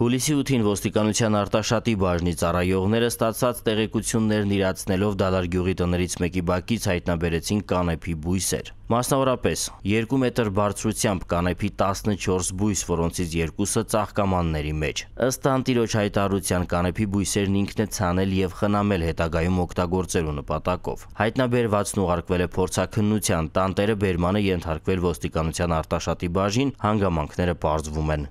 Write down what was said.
Հուլիսի 8-ին ոստիկանության արտաշատի բաժնի ծառայողները ստացած տեղեկություններն իրացնելով դալարգյուղի տներից մեկի բակից հայտնաբերեցին կանեփի բույսեր։ Մասնավորապես 2 մետր բարձրությամբ կանեփի 14 բույս, որոնցից երկուսը ծաղկամանների մեջ։ Ըստ անտիրոջ հայտարարության կանեփի բույսերն ինքն է ցանել եւ խնամել հետագայում օգտագործելու նպատակով։ Հայտնաբերվածն ուղարկվել է փորձաքննության, տանտերը բերմանը ենթարկվել ոստիկանության արտաշատի բաժին, հանգամանքները բարձվում են։